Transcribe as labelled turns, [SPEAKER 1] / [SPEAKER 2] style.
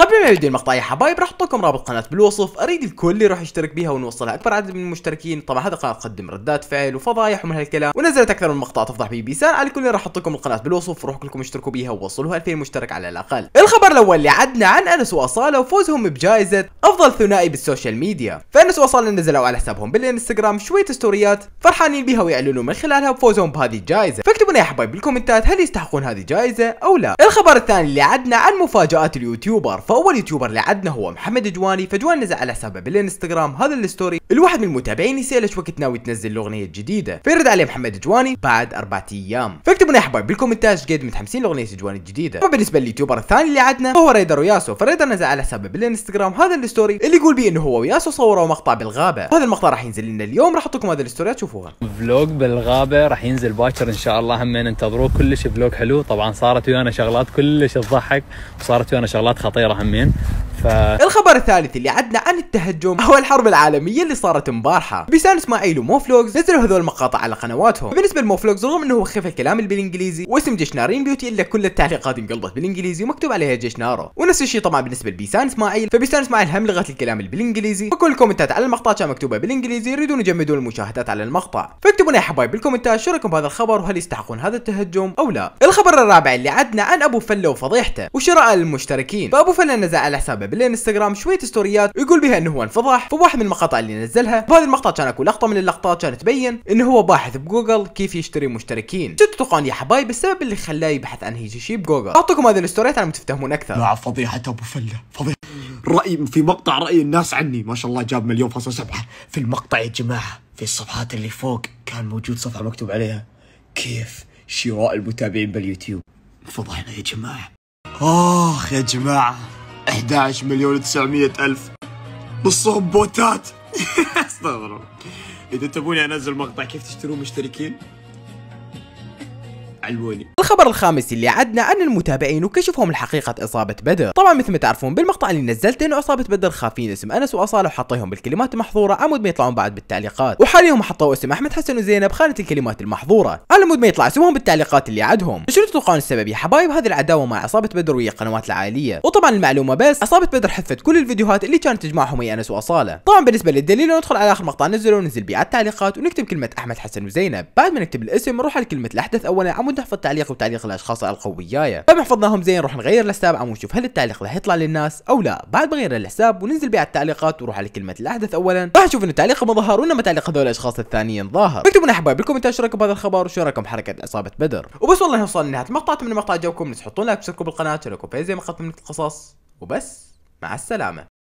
[SPEAKER 1] قبل ما يبدأ المقطع يا حبايب راح احط لكم رابط قناه بالوصف اريد الكل يروح يشترك بيها ونوصلها اكبر عدد من المشتركين طبعا هذا قناه تقدم ردات فعل وفضايح ومن هالكلام ونزلت اكثر من مقطع تفضح بي بي سان على الكل راح احط لكم القناه بالوصف روحوا كلكم اشتركوا بيها ووصلوها 2000 مشترك على الاقل الخبر الاول اللي عدنا عن انس واصاله وفوزهم بجائزه افضل ثنائي بالسوشيال ميديا فانس واصاله نزلوا على حسابهم بالانستغرام شويه ستوريات فرحانين بها ويعلنوا من خلالها بفوزهم بهذه الجائزه فاكتبوا لنا يا حبايب بالكومنتات هل يستحقون هذه الجائزه او لا الخبر الثاني اللي عدنا عن مفاجات اليوتيوبر فاول يوتيوبر لعدنا هو محمد جواني فجوان نزل على حسابه بالانستغرام هذا الستوري الواحد من المتابعين يسال ايش وقت ناوي تنزل الاغنيه الجديده فيرد عليه محمد جواني بعد اربع ايام فاكتبوا لنا يا حبايب بالكومنتات ايش قد متحمسين لاغنيه جواني الجديده اما بالنسبه لليوتيوبر الثاني اللي عدنا هو ريدر وياسو فريدر نزل على حسابه بالانستغرام هذا الستوري اللي يقول بيه انه هو وياسو صوروا مقطع بالغابه هذا المقطع راح ينزل لنا اليوم راح احط لكم هذا الستوري تشوفوها فلوج بالغابه راح ينزل باكر ان شاء الله هم انتظروه كلش فلوج حلو طبعا صارت ويانا شغلات كلش تضحك وصارت ويانا شغلات خطيره time, in. ف... الخبر الثالث اللي عدنا عن التهجم هو الحرب العالمية اللي صارت امبارحة بيسان اسماعيل وموفلوجز نزلوا هذول المقاطع على قنواتهم بالنسبة لموفلوجز رغم انه خف الكلام بالانجليزي واسم جيش نارين بيوتي الا كل التعليقات انقلبت بالانجليزي ومكتوب عليها جيش نارو ونفس الشيء طبعا بالنسبة لبيسان اسماعيل فبيسان اسماعيل هم لغت الكلام بالانجليزي وكل الكومنتات على المقطع كانت مكتوبة بالانجليزي يريدون يجمدون المشاهدات على المقطع فاكتبوا لنا يا حبايب بالكومنتات شو رايكم بهذا الخبر وهل يستحقون هذا التهجم او لا الخبر الرابع اللي عدنا عن ابو فله وفضيحته وشراء المشتركين فابو فله نزل على حسابه بالانستغرام شويه ستوريات ويقول بها انه هو انفضح في واحد من المقاطع اللي نزلها بهذا المقطع كان اكو لقطه من اللقطات كانت تبين انه هو باحث بجوجل كيف يشتري مشتركين شو تتوقعون يا حبايب السبب اللي خلاه يبحث عن هيجي شيء بجوجل اعطيكم هذه الستوريات على تفهمون اكثر مع فضيحه ابو فله فضيحه راي في مقطع راي الناس عني ما شاء الله جاب مليون فاصل سبعة في المقطع يا جماعه في الصفحات اللي فوق كان موجود صفحه مكتوب عليها كيف شراء المتابعين باليوتيوب فضحنا يا جماعه اخ يا جماعه 11 مليون و900 ألف بالصوب بوتات استغرب اذا تبوني انزل مقطع كيف تشترون مشتركين العلواني الخبر الخامس اللي عدنا أن المتابعين وكشفهم الحقيقة إصابة بدر طبعا مثل ما تعرفون بالمقطع اللي نزلته أنه إصابة بدر خافين اسم أنس وأصالة وحطيهم بالكلمات المحظورة عمود ما يطلعون بعد بالتعليقات وحاليهم حطوا اسم أحمد حسن وزينب خانة الكلمات المحظورة على مود ما يطلع اسمهم بالتعليقات اللي عدهم شنو تتوقعون السبب يا حبايب هذه العداوة مع إصابة بدر ويا القنوات العائلية وطبعا المعلومة بس إصابة بدر حذفت كل الفيديوهات اللي كانت تجمعهم يا أنس وأصالة طبعا بالنسبة للدليل ندخل على آخر مقطع نزله وننزل بيه على التعليقات ونكتب كلمة أحمد حسن وزينب بعد ما نكتب الاسم نروح على كلمة الأحدث أولا عمود تحفظ تعليق وتعليق الاشخاص القوا وياي فما حفظناهم زين نروح نغير الحساب عم نشوف هل التعليق راح يطلع للناس او لا بعد ما غير الحساب وننزل بيه على التعليقات وروح على كلمه الاحدث اولا راح نشوف انه التعليق ما ظهر وانما تعليق هذول الاشخاص الثانيين ظاهر اكتبوا لنا احبابي بالكومنتات شو رايكم بهذا الخبر وشو رايكم بحركه اصابه بدر وبس والله نوصل لنهايه المقطع اتمنى المقطع عجبكم لا تحطوا لايك وتشتركوا بالقناه شاركوا في زي قلت من القصص وبس مع السلامه